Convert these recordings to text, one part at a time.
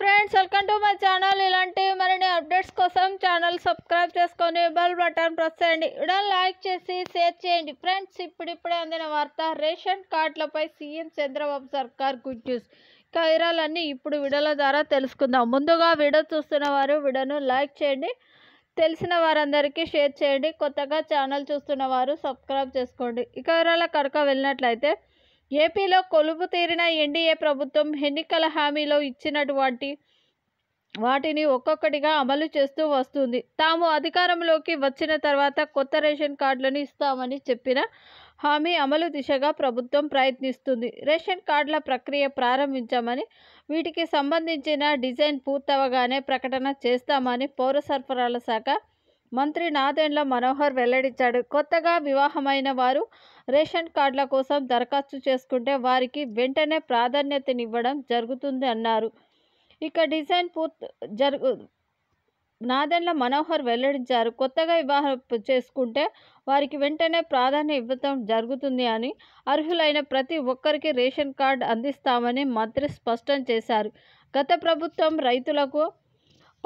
friends welcome to my channel ఇలాంటి మరిన్ని updates కోసం ఛానల్ సబ్స్క్రైబ్ చేసుకొని బెల్ బటన్ ప్రెస్ చేయండి వీడియో లైక్ చేసి షేర్ చేయండి ఫ్రెండ్స్ ఇప్పుడిప్పుడే అందిన వార్త రేషన్ కార్డులపై సీఎం చంద్రబాబు సర్కార్ గుడ్ న్యూస్ కైరాలన్నీ ఇప్పుడు వీడియోల ద్వారా తెలుసుకుందాం ముందుగా వీడియో చూస్తున్న వారు వీడియోను లైక్ చేయండి తెలిసిన వారందరికీ షేర్ చేయండి కొత్తగా ఛానల్ చూస్తున్న వారు సబ్స్క్రైబ్ చేసుకోండి ఇకైరాల కనుక వెళ్ళినట్లయితే ఏపీలో కొలుపు తీరిన ఎన్డీఏ ప్రభుత్వం ఎన్నికల హామీలో ఇచ్చినటువంటి వాటిని ఒక్కొక్కటిగా అమలు చేస్తూ వస్తుంది తాము అధికారంలోకి వచ్చిన తర్వాత కొత్త రేషన్ కార్డులను ఇస్తామని చెప్పిన హామీ అమలు దిశగా ప్రభుత్వం ప్రయత్నిస్తుంది రేషన్ కార్డుల ప్రక్రియ ప్రారంభించామని వీటికి సంబంధించిన డిజైన్ పూర్తవగానే ప్రకటన చేస్తామని పౌర సరఫరాల శాఖ మంత్రి నాదెండ్ల మనోహర్ వెల్లడించాడు కొత్తగా వివాహమైన వారు రేషన్ కార్డుల కోసం దరఖాస్తు చేసుకుంటే వారికి వెంటనే ప్రాధాన్యతనివ్వడం జరుగుతుంది అన్నారు ఇక డిజైన్ పూర్తి జరుగు నాదెండ్ల మనోహర్ వెల్లడించారు కొత్తగా వివాహం చేసుకుంటే వారికి వెంటనే ప్రాధాన్యత ఇవ్వటం జరుగుతుంది అని అర్హులైన ప్రతి ఒక్కరికి రేషన్ కార్డు అందిస్తామని మంత్రి స్పష్టం చేశారు గత ప్రభుత్వం రైతులకు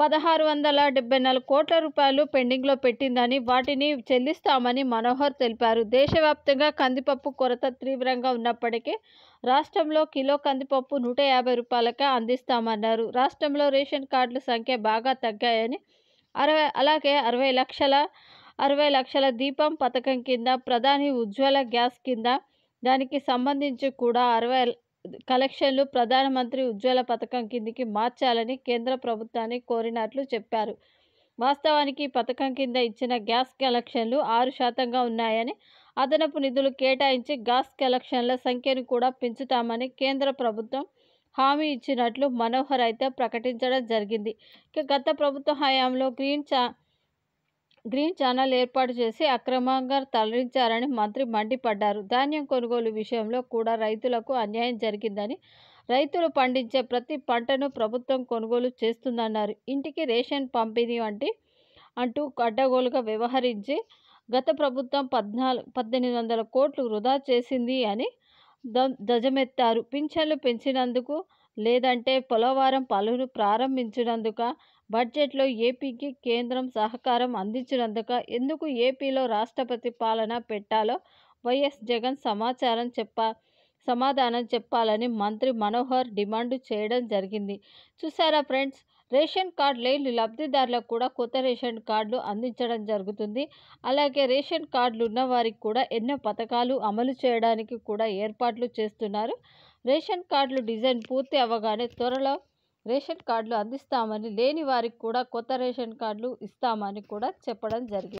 పదహారు వందల డెబ్బై నాలుగు కోట్ల రూపాయలు పెండింగ్లో పెట్టిందని వాటిని చెల్లిస్తామని మనోహర్ తెలిపారు దేశవ్యాప్తంగా కందిపప్పు కొరత తీవ్రంగా ఉన్నప్పటికీ రాష్ట్రంలో కిలో కందిపప్పు నూట యాభై రూపాయలకే అందిస్తామన్నారు రాష్ట్రంలో రేషన్ కార్డుల సంఖ్య బాగా తగ్గాయని అరవై అలాగే అరవై లక్షల అరవై లక్షల దీపం పథకం కింద ప్రధాని ఉజ్వల గ్యాస్ కింద దానికి సంబంధించి కూడా అరవై కలెక్షన్లు ప్రధానమంత్రి ఉజ్వల పథకం కిందికి మార్చాలని కేంద్ర ప్రభుత్వాన్ని కోరినట్లు చెప్పారు వాస్తవానికి పథకం కింద ఇచ్చిన గ్యాస్ కలెక్షన్లు ఆరు శాతంగా ఉన్నాయని అదనపు నిధులు కేటాయించి గ్యాస్ కలెక్షన్ల సంఖ్యను కూడా పెంచుతామని కేంద్ర ప్రభుత్వం హామీ ఇచ్చినట్లు మనోహర్ అయితే ప్రకటించడం జరిగింది ఇక గత ప్రభుత్వ హయాంలో గ్రీన్ చా గ్రీన్ ఛానల్ ఏర్పాటు చేసి అక్రమంగా తరలించారని మంత్రి మండిపడ్డారు ధాన్యం కొనుగోలు విషయంలో కూడా రైతులకు అన్యాయం జరిగిందని రైతులు పండించే ప్రతి పంటను ప్రభుత్వం కొనుగోలు చేస్తుందన్నారు ఇంటికి రేషన్ పంపిణీ వంటి అంటూ అడ్డగోలుగా వ్యవహరించి గత ప్రభుత్వం పద్నాలుగు పద్దెనిమిది వందల కోట్లు వృధా చేసింది అని ద ధ్వజమెత్తారు పింఛన్లు పెంచినందుకు లేదంటే పోలవరం పనులు ప్రారంభించినందుక బడ్జెట్లో ఏపీకి కేంద్రం సహకారం అందించినందుక ఎందుకు ఏపీలో రాష్ట్రపతి పాలన పెట్టాలో వైఎస్ జగన్ సమాచారం చెప్పా సమాధానం చెప్పాలని మంత్రి మనోహర్ డిమాండ్ చేయడం జరిగింది చూసారా ఫ్రెండ్స్ రేషన్ కార్డు లేని లబ్ధిదారులకు కూడా కొత్త రేషన్ కార్డులు అందించడం జరుగుతుంది అలాగే రేషన్ కార్డులు ఉన్న వారికి కూడా ఎన్నో పథకాలు అమలు చేయడానికి కూడా ఏర్పాట్లు చేస్తున్నారు రేషన్ కార్డులు డిజైన్ పూర్తి అవ్వగానే త్వరలో రేషన్ కార్డులు అందిస్తామని లేని వారికి కూడా కొత్త రేషన్ కార్డులు ఇస్తామని కూడా చెప్పడం జరిగింది